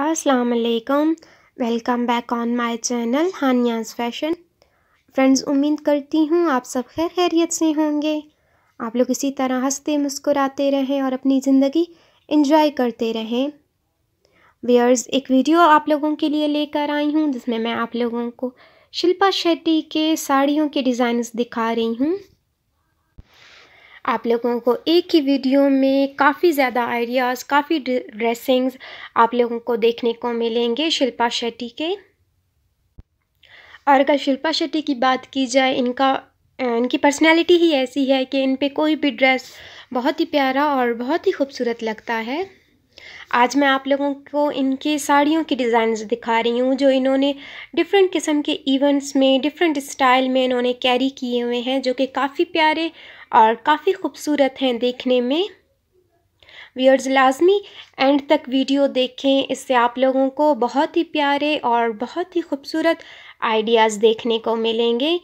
असलकम welcome back on my channel Haniya's fashion friends उम्मीद करती हूँ आप सब खैर खैरियत से होंगे आप लोग इसी तरह हंसते मुस्कुराते रहें और अपनी ज़िंदगी इंजॉय करते रहें वेयर्स एक वीडियो आप लोगों के लिए लेकर आई हूँ जिसमें मैं आप लोगों को शिल्पा शेट्टी के साड़ियों के डिज़ाइन दिखा रही हूँ आप लोगों को एक ही वीडियो में काफ़ी ज़्यादा आइडियाज़ काफ़ी ड्रेसिंग्स आप लोगों को देखने को मिलेंगे शिल्पा शेट्टी के और अगर शिल्पा शेट्टी की बात की जाए इनका इनकी पर्सनालिटी ही ऐसी है कि इन पे कोई भी ड्रेस बहुत ही प्यारा और बहुत ही खूबसूरत लगता है आज मैं आप लोगों को इनके साड़ियों के डिज़ाइन दिखा रही हूँ जो इन्होंने डिफरेंट किस्म के इवेंट्स में डिफरेंट स्टाइल में इन्होंने कैरी किए हुए हैं जो कि काफ़ी प्यारे और काफ़ी खूबसूरत हैं देखने में व्यूअर्स लाजमी एंड तक वीडियो देखें इससे आप लोगों को बहुत ही प्यारे और बहुत ही खूबसूरत आइडियाज़ देखने को मिलेंगे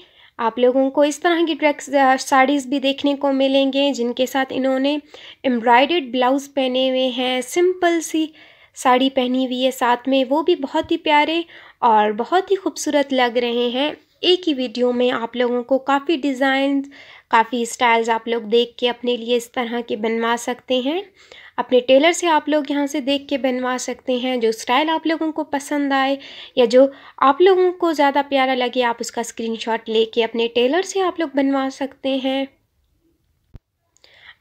आप लोगों को इस तरह की ड्रेस साड़ीज़ भी देखने को मिलेंगे जिनके साथ इन्होंने एम्ब्रॉयडर्ड ब्लाउज़ पहने हुए हैं सिंपल सी साड़ी पहनी हुई है साथ में वो भी बहुत ही प्यारे और बहुत ही खूबसूरत लग रहे हैं एक ही वीडियो में आप लोगों को काफ़ी डिज़ाइन काफ़ी स्टाइल्स आप लोग देख के अपने लिए इस तरह के बनवा सकते हैं अपने टेलर से आप लोग यहाँ से देख के बनवा सकते हैं जो स्टाइल आप लोगों को पसंद आए या जो आप लोगों को ज़्यादा प्यारा लगे आप उसका स्क्रीनशॉट लेके अपने टेलर से आप लोग बनवा सकते हैं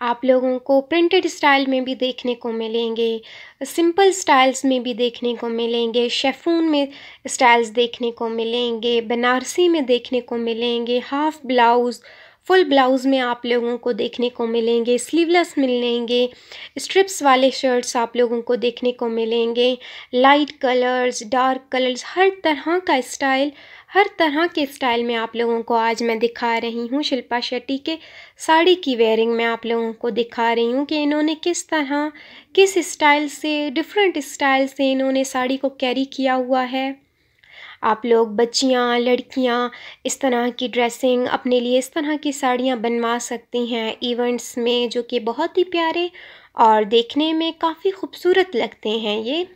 आप लोगों को प्रिंटेड स्टाइल में भी देखने को मिलेंगे सिंपल स्टाइल्स में भी देखने को मिलेंगे शेफून में स्टाइल्स देखने को मिलेंगे बनारसी में देखने को मिलेंगे हाफ़ ब्लाउज़ फुल ब्लाउज़ में आप लोगों को देखने को मिलेंगे स्लीवलेस मिलेंगे स्ट्रिप्स वाले शर्ट्स आप लोगों को देखने को मिलेंगे लाइट कलर्स डार्क कलर्स हर तरह का स्टाइल हर तरह के स्टाइल में आप लोगों को आज मैं दिखा रही हूँ शिल्पा शेट्टी के साड़ी की वेयरिंग में आप लोगों को दिखा रही हूँ कि इन्होंने किस तरह किस स्टाइल से डिफरेंट स्टाइल से इन्होंने साड़ी को कैरी किया हुआ है आप लोग बच्चियाँ लड़कियाँ इस तरह की ड्रेसिंग अपने लिए इस तरह की साड़ियाँ बनवा सकती हैं इवेंट्स में जो कि बहुत ही प्यारे और देखने में काफ़ी खूबसूरत लगते हैं ये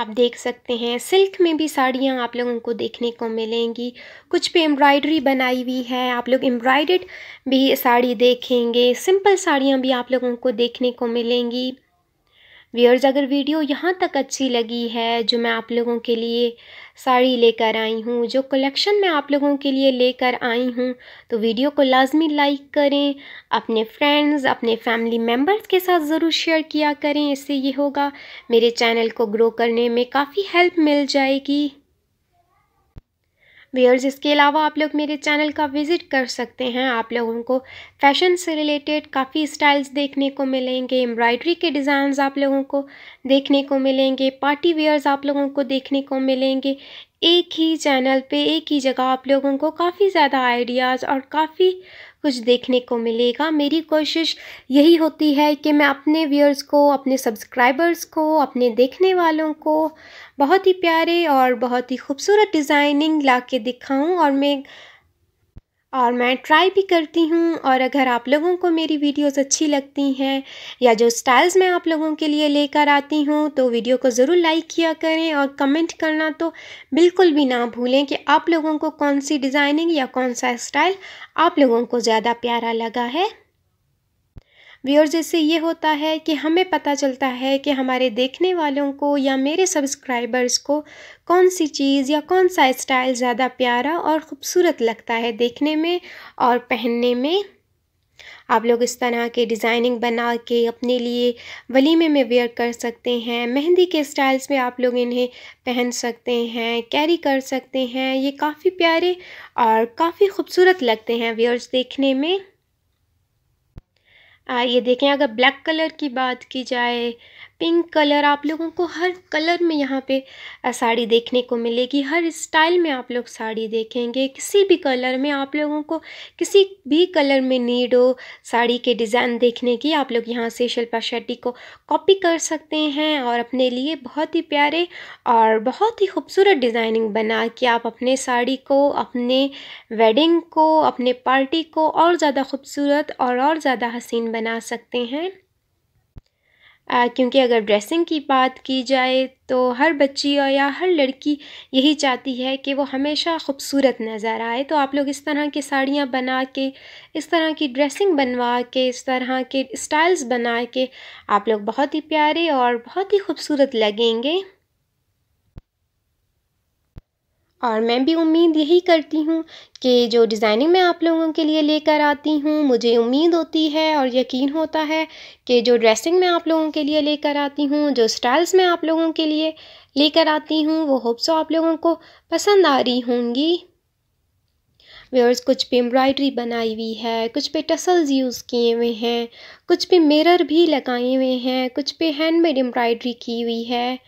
आप देख सकते हैं सिल्क में भी साड़ियाँ आप लोगों को देखने को मिलेंगी कुछ पे एम्ब्रॉयडरी बनाई हुई है आप लोग एम्ब्रॉयडेड भी साड़ी देखेंगे सिंपल साड़ियाँ भी आप लोगों को देखने को मिलेंगी व्यूअर्स अगर वीडियो यहाँ तक अच्छी लगी है जो मैं आप लोगों के लिए साड़ी लेकर आई हूँ जो कलेक्शन मैं आप लोगों के लिए लेकर आई हूँ तो वीडियो को लाजमी लाइक करें अपने फ्रेंड्स अपने फैमिली मेम्बर्स के साथ ज़रूर शेयर किया करें इससे ये होगा मेरे चैनल को ग्रो करने में काफ़ी हेल्प मिल जाएगी वेयर्स इसके अलावा आप लोग मेरे चैनल का विज़िट कर सकते हैं आप लोगों को फैशन से रिलेटेड काफ़ी स्टाइल्स देखने को मिलेंगे एम्ब्रॉयडरी के डिज़ाइन आप लोगों को देखने को मिलेंगे पार्टी वेयर्स आप लोगों को देखने को मिलेंगे एक ही चैनल पे एक ही जगह आप लोगों को काफ़ी ज़्यादा आइडियाज़ और काफ़ी कुछ देखने को मिलेगा मेरी कोशिश यही होती है कि मैं अपने व्यूअर्स को अपने सब्सक्राइबर्स को अपने देखने वालों को बहुत ही प्यारे और बहुत ही खूबसूरत डिज़ाइनिंग ला के दिखाऊँ और मैं और मैं ट्राई भी करती हूँ और अगर आप लोगों को मेरी वीडियोस अच्छी लगती हैं या जो स्टाइल्स मैं आप लोगों के लिए लेकर आती हूँ तो वीडियो को ज़रूर लाइक किया करें और कमेंट करना तो बिल्कुल भी ना भूलें कि आप लोगों को कौन सी डिज़ाइनिंग या कौन सा स्टाइल आप लोगों को ज़्यादा प्यारा लगा है व्यूअर्स जैसे ये होता है कि हमें पता चलता है कि हमारे देखने वालों को या मेरे सब्सक्राइबर्स को कौन सी चीज़ या कौन सा स्टाइल ज़्यादा प्यारा और ख़ूबसूरत लगता है देखने में और पहनने में आप लोग इस तरह के डिज़ाइनिंग बना के अपने लिए वलीमे में वेयर कर सकते हैं मेहंदी के स्टाइल्स में आप लोग इन्हें पहन सकते हैं कैरी कर सकते हैं ये काफ़ी प्यारे और काफ़ी खूबसूरत लगते हैं वेयर्स देखने में ये देखें अगर ब्लैक कलर की बात की जाए पिंक कलर आप लोगों को हर कलर में यहाँ पे साड़ी देखने को मिलेगी हर स्टाइल में आप लोग साड़ी देखेंगे किसी भी कलर में आप लोगों को किसी भी कलर में नीड हो साड़ी के डिज़ाइन देखने की आप लोग यहाँ से शिल्पा शेट्टी को कॉपी कर सकते हैं और अपने लिए बहुत ही प्यारे और बहुत ही खूबसूरत डिज़ाइनिंग बना के आप अपने साड़ी को अपने वेडिंग को अपने पार्टी को और ज़्यादा खूबसूरत और और ज़्यादा हसीन बना सकते हैं क्योंकि अगर ड्रेसिंग की बात की जाए तो हर बच्ची और या हर लड़की यही चाहती है कि वो हमेशा खूबसूरत नज़र आए तो आप लोग इस तरह की साड़ियाँ बना के इस तरह की ड्रेसिंग बनवा के इस तरह के स्टाइल्स बना के आप लोग बहुत ही प्यारे और बहुत ही खूबसूरत लगेंगे और मैं भी उम्मीद यही करती हूँ कि जो डिज़ाइनिंग मैं आप लोगों के लिए लेकर आती हूँ मुझे उम्मीद होती है और यकीन होता है कि जो ड्रेसिंग मैं आप लोगों के लिए लेकर आती हूँ जो स्टाइल्स मैं आप लोगों के लिए लेकर आती हूँ वो होप्सो तो आप लोगों को पसंद आ रही होंगी व्यवर्स कुछ पे एम्ब्रॉयडरी बनाई हुई है कुछ पे टसल्स यूज़ किए हुए हैं कुछ पे मिरर भी लगाए हुए हैं कुछ पे हैंडमेड एम्ब्रॉयड्री की हुई है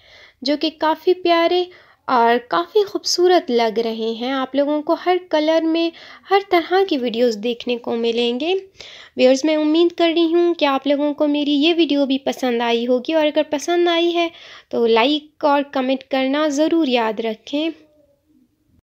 जो कि काफ़ी प्यारे और काफ़ी खूबसूरत लग रहे हैं आप लोगों को हर कलर में हर तरह की वीडियोस देखने को मिलेंगे व्यूअर्स मैं उम्मीद कर रही हूँ कि आप लोगों को मेरी ये वीडियो भी पसंद आई होगी और अगर पसंद आई है तो लाइक और कमेंट करना ज़रूर याद रखें